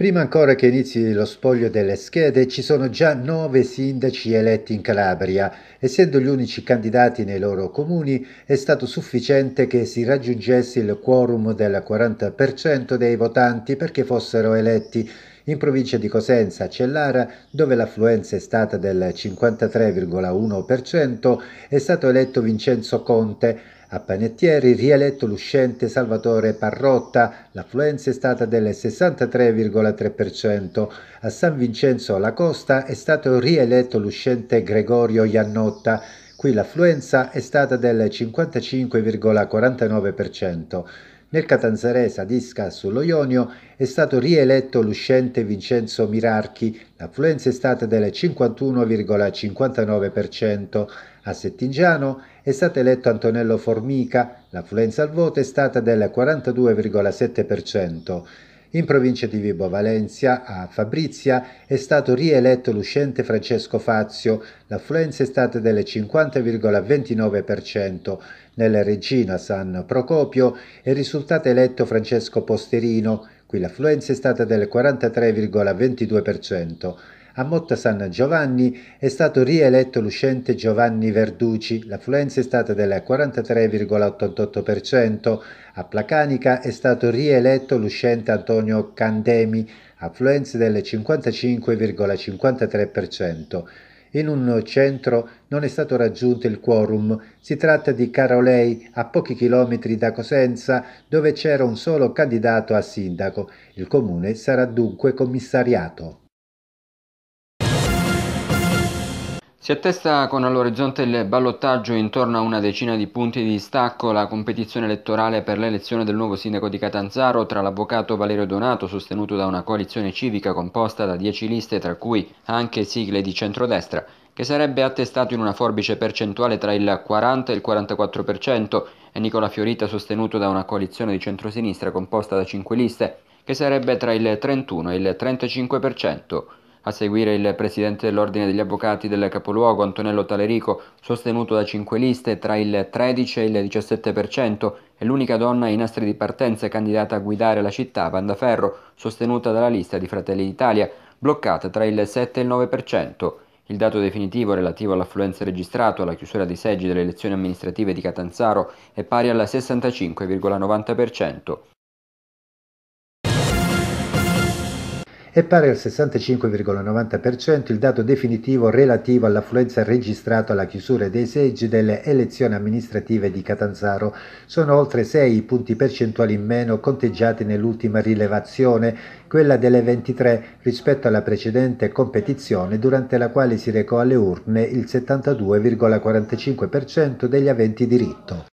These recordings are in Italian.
Prima ancora che inizi lo spoglio delle schede ci sono già nove sindaci eletti in Calabria. Essendo gli unici candidati nei loro comuni è stato sufficiente che si raggiungesse il quorum del 40% dei votanti perché fossero eletti in provincia di Cosenza, Cellara, dove l'affluenza è stata del 53,1%, è stato eletto Vincenzo Conte, a Panettieri rieletto l'uscente Salvatore Parrotta, l'affluenza è stata del 63,3%. A San Vincenzo alla Costa è stato rieletto l'uscente Gregorio Iannotta, qui l'affluenza è stata del 55,49%. Nel Catanzarese ad Isca sullo Ionio è stato rieletto l'uscente Vincenzo Mirarchi, l'affluenza è stata del 51,59%. A Settingiano è stato eletto Antonello Formica, l'affluenza al voto è stata del 42,7%. In provincia di Vibo Valencia, a Fabrizia, è stato rieletto l'uscente Francesco Fazio, l'affluenza è stata del 50,29% nella Regina San Procopio è risultato eletto Francesco Posterino, qui l'affluenza è stata del 43,22%. A Motta San Giovanni è stato rieletto l'uscente Giovanni Verducci, l'affluenza è stata del 43,88%, a Placanica è stato rieletto l'uscente Antonio Candemi, affluenza del 55,53%. In un centro non è stato raggiunto il quorum. Si tratta di Carolei, a pochi chilometri da Cosenza, dove c'era un solo candidato a sindaco. Il comune sarà dunque commissariato. Si attesta con all'orizzonte il ballottaggio intorno a una decina di punti di distacco la competizione elettorale per l'elezione del nuovo sindaco di Catanzaro tra l'avvocato Valerio Donato, sostenuto da una coalizione civica composta da dieci liste, tra cui anche sigle di centrodestra, che sarebbe attestato in una forbice percentuale tra il 40 e il 44%, e Nicola Fiorita, sostenuto da una coalizione di centrosinistra composta da cinque liste, che sarebbe tra il 31 e il 35%. A seguire il presidente dell'Ordine degli Avvocati del capoluogo Antonello Talerico, sostenuto da cinque liste tra il 13 e il 17%, è l'unica donna ai nastri di partenza candidata a guidare la città, Vandaferro, sostenuta dalla lista di Fratelli d'Italia, bloccata tra il 7 e il 9%. Il dato definitivo relativo all'affluenza registrato alla chiusura dei seggi delle elezioni amministrative di Catanzaro è pari al 65,90%. è pari al 65,90% il dato definitivo relativo all'affluenza registrato alla chiusura dei seggi delle elezioni amministrative di Catanzaro. Sono oltre 6 punti percentuali in meno conteggiati nell'ultima rilevazione, quella delle 23, rispetto alla precedente competizione durante la quale si recò alle urne il 72,45% degli aventi diritto.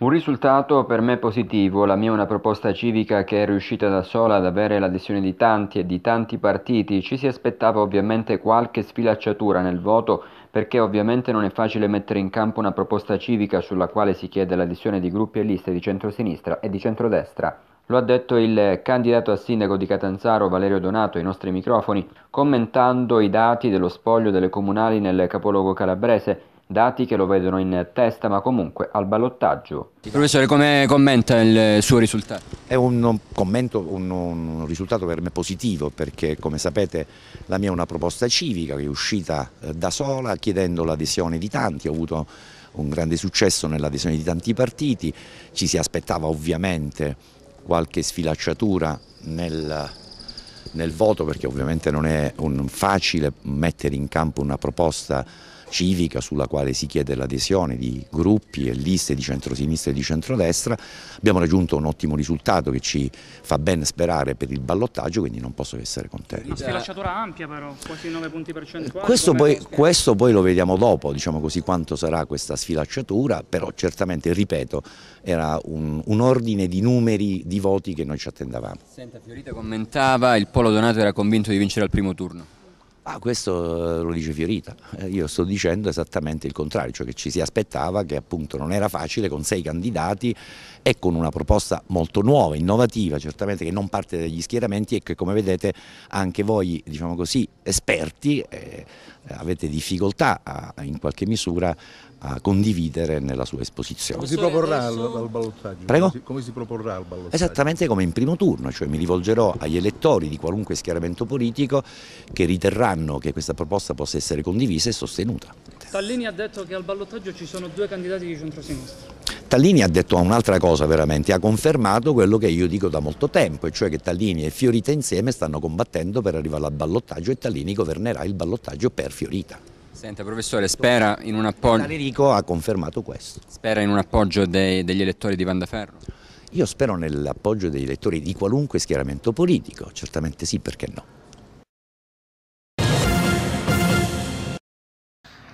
Un risultato per me positivo, la mia è una proposta civica che è riuscita da sola ad avere l'adesione di tanti e di tanti partiti, ci si aspettava ovviamente qualche sfilacciatura nel voto perché ovviamente non è facile mettere in campo una proposta civica sulla quale si chiede l'adesione di gruppi e liste di centrosinistra e di centrodestra. Lo ha detto il candidato a sindaco di Catanzaro Valerio Donato ai nostri microfoni, commentando i dati dello spoglio delle comunali nel capoluogo calabrese dati che lo vedono in testa ma comunque al ballottaggio. Professore, come commenta il suo risultato? È un commento, un, un, risultato per me positivo perché come sapete la mia è una proposta civica che è uscita eh, da sola chiedendo l'adesione di tanti, ho avuto un grande successo nell'adesione di tanti partiti, ci si aspettava ovviamente qualche sfilacciatura nel nel voto perché ovviamente non è facile mettere in campo una proposta civica sulla quale si chiede l'adesione di gruppi e liste di centrosinistra e di centrodestra, abbiamo raggiunto un ottimo risultato che ci fa ben sperare per il ballottaggio, quindi non posso che essere contento. Una sfilacciatura ampia però, quasi 9 punti percentuali. Eh, questo poi, questo poi lo vediamo dopo, diciamo così, quanto sarà questa sfilacciatura, però certamente, ripeto, era un, un ordine di numeri di voti che noi ci attendavamo. Senta, Fiorita commentava, il Polo Donato era convinto di vincere al primo turno. Ah, questo eh, lo dice Fiorita, eh, io sto dicendo esattamente il contrario, cioè che ci si aspettava che appunto non era facile con sei candidati e con una proposta molto nuova, innovativa, certamente che non parte dagli schieramenti e che come vedete anche voi, diciamo così, esperti eh, avete difficoltà a, in qualche misura a condividere nella sua esposizione. Come si proporrà al, ballottaggio? Prego? Come si proporrà al ballottaggio? Esattamente come in primo turno, cioè mi rivolgerò agli elettori di qualunque schieramento politico che riterranno che questa proposta possa essere condivisa e sostenuta. Tallini ha detto che al ballottaggio ci sono due candidati di centrosinistra. Tallini ha detto un'altra cosa veramente, ha confermato quello che io dico da molto tempo, e cioè che Tallini e Fiorita insieme stanno combattendo per arrivare al ballottaggio e Tallini governerà il ballottaggio per Fiorita. Senta professore, spera in un appoggio... Enrico ha confermato questo. Spera in un appoggio dei, degli elettori di Vandaferro? Io spero nell'appoggio degli elettori di qualunque schieramento politico, certamente sì, perché no.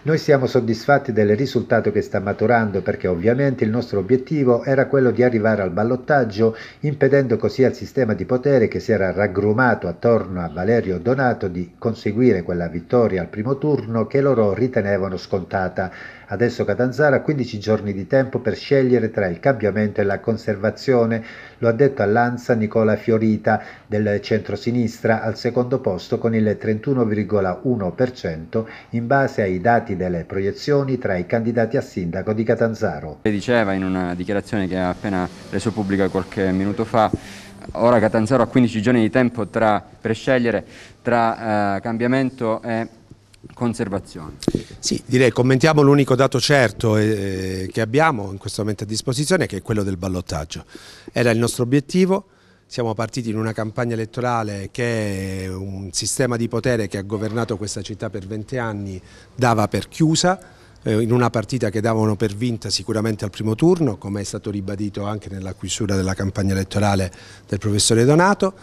Noi siamo soddisfatti del risultato che sta maturando perché ovviamente il nostro obiettivo era quello di arrivare al ballottaggio impedendo così al sistema di potere che si era raggrumato attorno a Valerio Donato di conseguire quella vittoria al primo turno che loro ritenevano scontata Adesso Catanzaro ha 15 giorni di tempo per scegliere tra il cambiamento e la conservazione, lo ha detto all'Anza Nicola Fiorita del centro-sinistra al secondo posto con il 31,1% in base ai dati delle proiezioni tra i candidati a sindaco di Catanzaro. Diceva in una dichiarazione che ha appena reso pubblica qualche minuto fa Ora Catanzaro ha 15 giorni di tempo tra, per scegliere tra eh, cambiamento e conservazione conservazione. Sì, direi commentiamo l'unico dato certo eh, che abbiamo in questo momento a disposizione che è quello del ballottaggio. Era il nostro obiettivo, siamo partiti in una campagna elettorale che un sistema di potere che ha governato questa città per 20 anni dava per chiusa, eh, in una partita che davano per vinta sicuramente al primo turno, come è stato ribadito anche nella chiusura della campagna elettorale del professore Donato.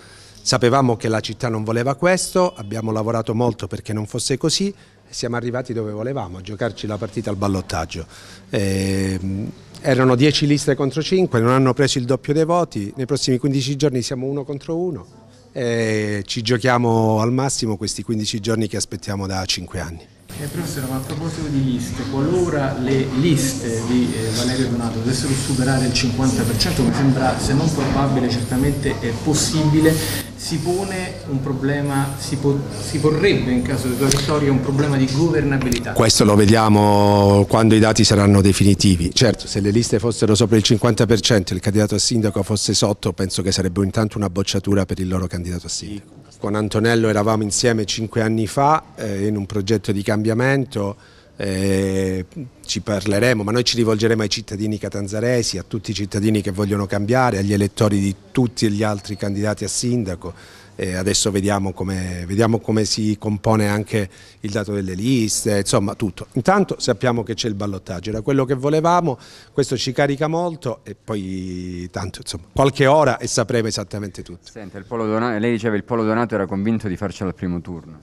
Sapevamo che la città non voleva questo, abbiamo lavorato molto perché non fosse così e siamo arrivati dove volevamo, a giocarci la partita al ballottaggio. E, ehm, erano 10 liste contro 5, non hanno preso il doppio dei voti, nei prossimi 15 giorni siamo uno contro uno e ci giochiamo al massimo questi 15 giorni che aspettiamo da 5 anni. Eh, professore, ma a proposito di liste, qualora le liste di eh, Valerio Donato dovessero superare il 50%, mi sembra se non probabile, certamente è possibile, si pone un problema, si, po si porrebbe in caso di tua vittoria un problema di governabilità? Questo lo vediamo quando i dati saranno definitivi. Certo, se le liste fossero sopra il 50% e il candidato a sindaco fosse sotto, penso che sarebbe intanto una bocciatura per il loro candidato a sindaco. Con Antonello eravamo insieme cinque anni fa eh, in un progetto di cambiamento, eh, ci parleremo, ma noi ci rivolgeremo ai cittadini catanzaresi, a tutti i cittadini che vogliono cambiare, agli elettori di tutti gli altri candidati a sindaco e adesso vediamo come, vediamo come, si compone anche il dato delle liste, insomma tutto. Intanto sappiamo che c'è il ballottaggio, era quello che volevamo, questo ci carica molto e poi tanto, insomma, qualche ora e sapremo esattamente tutto. Senta, Donato, lei diceva che il Polo Donato era convinto di farcela al primo turno.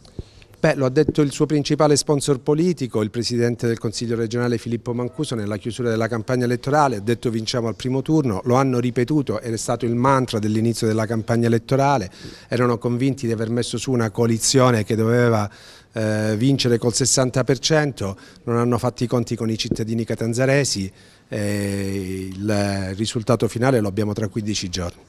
Beh, lo ha detto il suo principale sponsor politico, il presidente del Consiglio regionale Filippo Mancuso nella chiusura della campagna elettorale, ha detto vinciamo al primo turno, lo hanno ripetuto, era stato il mantra dell'inizio della campagna elettorale, erano convinti di aver messo su una coalizione che doveva eh, vincere col 60%, non hanno fatto i conti con i cittadini catanzaresi, eh, il risultato finale lo abbiamo tra 15 giorni.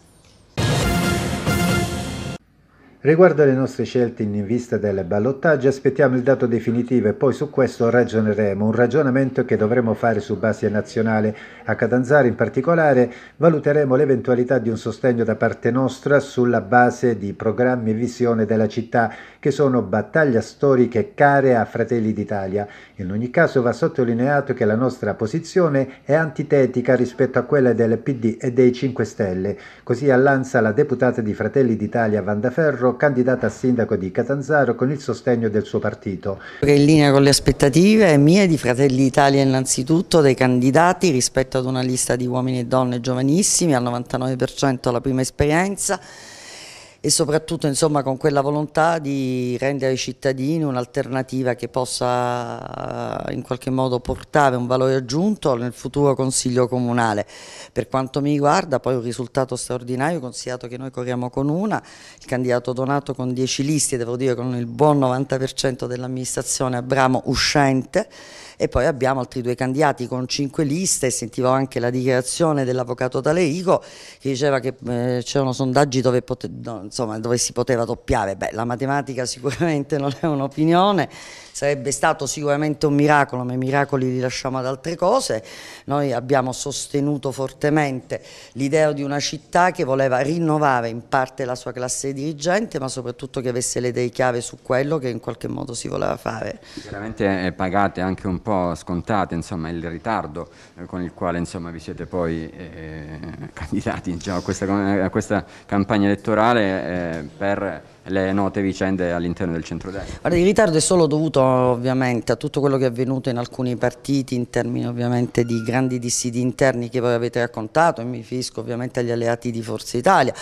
Riguardo alle nostre scelte in vista del ballottaggio, aspettiamo il dato definitivo e poi su questo ragioneremo, un ragionamento che dovremo fare su base nazionale. A Catanzaro in particolare valuteremo l'eventualità di un sostegno da parte nostra sulla base di programmi e visione della città che sono battaglie storiche care a Fratelli d'Italia. In ogni caso va sottolineato che la nostra posizione è antitetica rispetto a quella del PD e dei 5 Stelle. Così allanza la deputata di Fratelli d'Italia Vandaferro Mauro, candidata a sindaco di Catanzaro con il sostegno del suo partito. In linea con le aspettative mie di Fratelli Italia innanzitutto, dei candidati rispetto ad una lista di uomini e donne giovanissimi, al 99% la prima esperienza, e soprattutto insomma, con quella volontà di rendere ai cittadini un'alternativa che possa eh, in qualche modo portare un valore aggiunto nel futuro Consiglio Comunale. Per quanto mi riguarda poi un risultato straordinario considerato che noi corriamo con una, il candidato Donato con 10 liste, devo dire con il buon 90% dell'amministrazione Abramo uscente e poi abbiamo altri due candidati con cinque liste, sentivo anche la dichiarazione dell'avvocato Taleico che diceva che eh, c'erano sondaggi dove, no, insomma, dove, si poteva doppiare, Beh, la matematica sicuramente non è un'opinione, sarebbe stato sicuramente un miracolo, ma i miracoli li lasciamo ad altre cose, noi abbiamo sostenuto fortemente l'idea di una città che voleva rinnovare in parte la sua classe dirigente, ma soprattutto che avesse le idee chiave su quello che in qualche modo si voleva fare. Sicuramente eh, pagate anche un po' po' scontate, insomma, il ritardo eh, con il quale insomma, vi siete poi eh, eh candidati diciamo, a, questa, a, questa, campagna elettorale eh, per le note vicende all'interno del centrodestra. Guarda, il ritardo è solo dovuto ovviamente a tutto quello che è avvenuto in alcuni partiti in termini ovviamente di grandi dissidi interni che voi avete raccontato e mi riferisco ovviamente agli alleati di Forza Italia,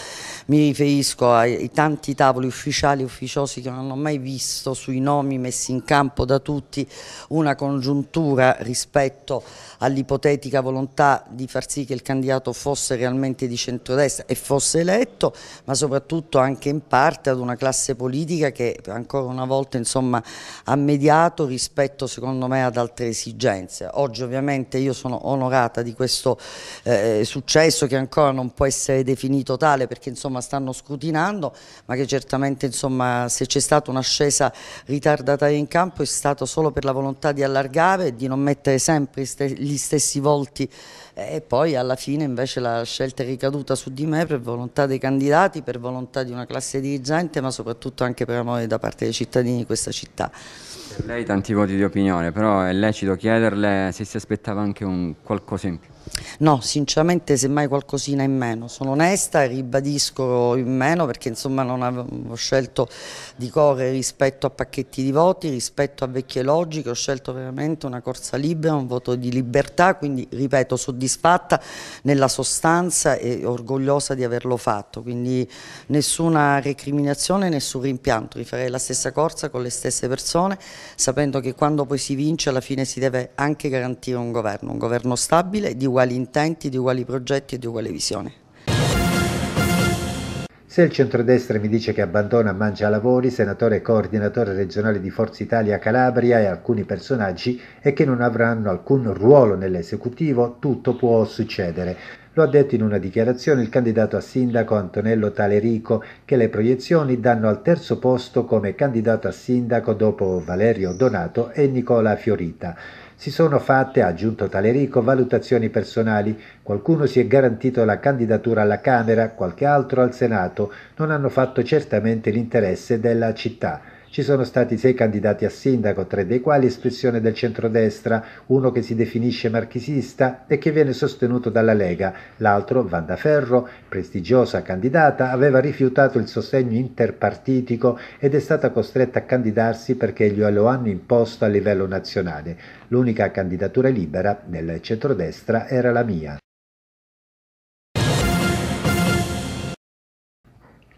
mi riferisco ai tanti tavoli ufficiali e ufficiosi che non hanno mai visto sui nomi messi in campo da tutti una congiuntura rispetto a all'ipotetica volontà di far sì che il candidato fosse realmente di centrodestra e fosse eletto, ma soprattutto anche in parte ad una classe politica che ancora una volta insomma, ha mediato rispetto secondo me ad altre esigenze. Oggi ovviamente io sono onorata di questo eh, successo che ancora non può essere definito tale perché insomma, stanno scrutinando, ma che certamente insomma, se c'è stata un'ascesa ritardataria in campo è stato solo per la volontà di allargare e di non mettere sempre gli gli stessi volti eh, e poi alla fine invece la scelta è ricaduta su di me per volontà dei candidati, per volontà di una classe dirigente ma soprattutto anche per amore da parte dei cittadini di questa città. Per lei tanti voti di opinione, però è lecito chiederle se si aspettava anche un qualcosa in più. No, sinceramente semmai qualcosina in meno, sono onesta e ribadisco in meno perché insomma non avevo scelto di correre rispetto a pacchetti di voti, rispetto a vecchie logiche, ho scelto veramente una corsa libera, un voto di libertà, quindi ripeto soddisfatta nella sostanza e orgogliosa di averlo fatto, quindi nessuna recriminazione, nessun rimpianto, rifarei la stessa corsa con le stesse persone, sapendo che quando poi si vince alla fine si deve anche garantire un governo, un governo stabile di uguaglianza uguali intenti, di uguali progetti e di uguale visione. Se il centrodestra mi dice che abbandona Mangia Lavori, senatore e coordinatore regionale di Forza Italia Calabria e alcuni personaggi e che non avranno alcun ruolo nell'esecutivo, tutto può succedere. Lo ha detto in una dichiarazione il candidato a sindaco Antonello Talerico, che le proiezioni danno al terzo posto come candidato a sindaco dopo Valerio Donato e Nicola Fiorita. Si sono fatte, ha aggiunto Talerico, valutazioni personali. Qualcuno si è garantito la candidatura alla Camera, qualche altro al Senato. Non hanno fatto certamente l'interesse della città. Ci sono stati sei candidati a sindaco, tre dei quali espressione del centrodestra, uno che si definisce marchisista e che viene sostenuto dalla Lega, l'altro, Vanda Ferro, prestigiosa candidata, aveva rifiutato il sostegno interpartitico ed è stata costretta a candidarsi perché glielo hanno imposto a livello nazionale. L'unica candidatura libera del centrodestra era la mia.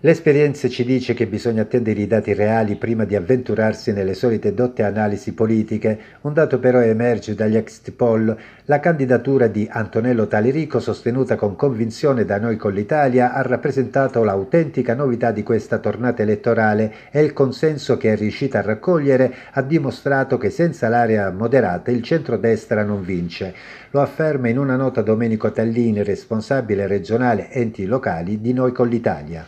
L'esperienza ci dice che bisogna attendere i dati reali prima di avventurarsi nelle solite dotte analisi politiche. Un dato però emerge dagli ex poll, la candidatura di Antonello Talerico, sostenuta con convinzione da noi con l'Italia, ha rappresentato l'autentica novità di questa tornata elettorale e il consenso che è riuscita a raccogliere ha dimostrato che senza l'area moderata il centrodestra non vince. Lo afferma in una nota Domenico Tallini, responsabile regionale enti locali di Noi con l'Italia.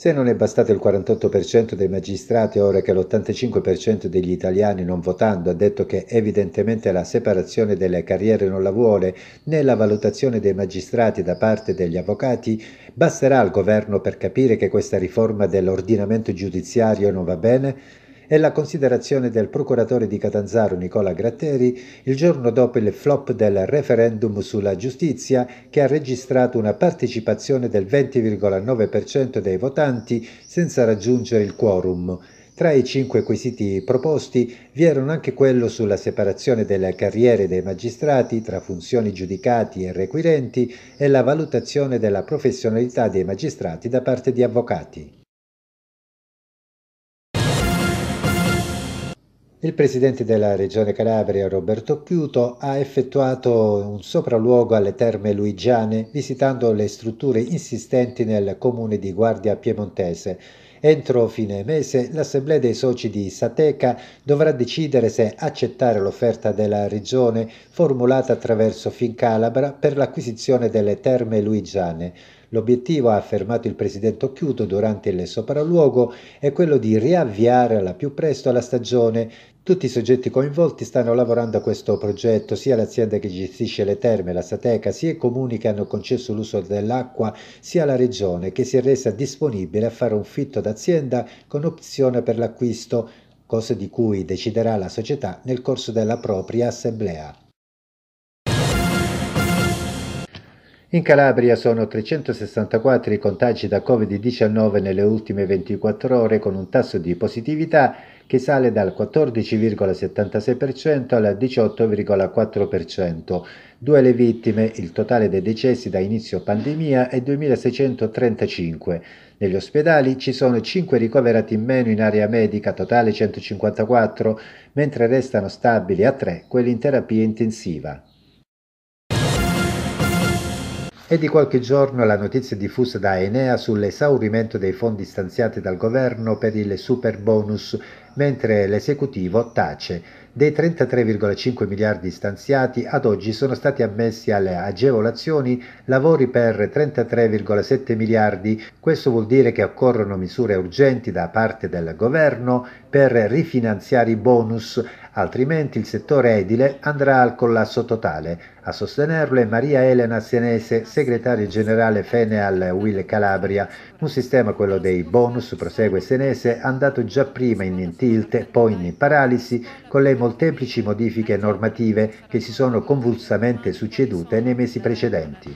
Se non è bastato il 48% dei magistrati ora che l'85% degli italiani non votando ha detto che evidentemente la separazione delle carriere non la vuole, né la valutazione dei magistrati da parte degli avvocati, basterà al governo per capire che questa riforma dell'ordinamento giudiziario non va bene? è la considerazione del procuratore di Catanzaro Nicola Gratteri il giorno dopo il flop del referendum sulla giustizia che ha registrato una partecipazione del 20,9% dei votanti senza raggiungere il quorum. Tra i cinque quesiti proposti vi erano anche quello sulla separazione delle carriere dei magistrati tra funzioni giudicati e requirenti e la valutazione della professionalità dei magistrati da parte di avvocati. Il presidente della regione Calabria, Roberto Chiuto, ha effettuato un sopralluogo alle terme luigiane visitando le strutture insistenti nel comune di Guardia Piemontese. Entro fine mese l'assemblea dei soci di Sateca dovrà decidere se accettare l'offerta della regione formulata attraverso Fincalabra per l'acquisizione delle terme luigiane. L'obiettivo, ha affermato il presidente Occhiuto durante il sopralluogo, è quello di riavviare alla più presto la stagione. Tutti i soggetti coinvolti stanno lavorando a questo progetto, sia l'azienda che gestisce le terme, la Sateca, sia i comuni che hanno concesso l'uso dell'acqua, sia la regione che si è resa disponibile a fare un fitto d'azienda con opzione per l'acquisto, cosa di cui deciderà la società nel corso della propria assemblea. In Calabria sono 364 i contagi da Covid-19 nelle ultime 24 ore con un tasso di positività che sale dal 14,76% al 18,4%. Due le vittime, il totale dei decessi da inizio pandemia è 2635. Negli ospedali ci sono 5 ricoverati in meno in area medica, totale 154, mentre restano stabili a 3 quelli in terapia intensiva. È di qualche giorno la notizia diffusa da Enea sull'esaurimento dei fondi stanziati dal governo per il super bonus, mentre l'esecutivo tace. Dei 33,5 miliardi stanziati, ad oggi sono stati ammessi alle agevolazioni lavori per 33,7 miliardi. Questo vuol dire che occorrono misure urgenti da parte del governo per rifinanziare i bonus, altrimenti il settore edile andrà al collasso totale. A sostenerlo è Maria Elena Senese, segretario generale al Will Calabria. Un sistema, quello dei bonus, prosegue Senese, andato già prima in tilt, poi in paralisi, con le molteplici modifiche normative che si sono convulsamente succedute nei mesi precedenti.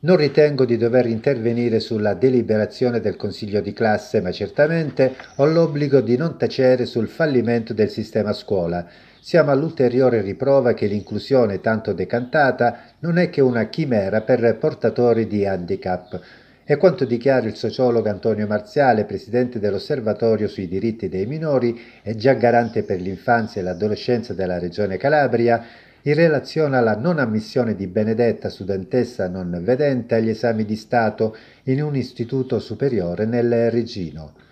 Non ritengo di dover intervenire sulla deliberazione del Consiglio di classe, ma certamente ho l'obbligo di non tacere sul fallimento del sistema scuola siamo all'ulteriore riprova che l'inclusione tanto decantata non è che una chimera per portatori di handicap. È quanto dichiara il sociologo Antonio Marziale, presidente dell'Osservatorio sui diritti dei minori e già garante per l'infanzia e l'adolescenza della Regione Calabria, in relazione alla non ammissione di Benedetta, studentessa non vedente, agli esami di Stato in un istituto superiore nel Regino.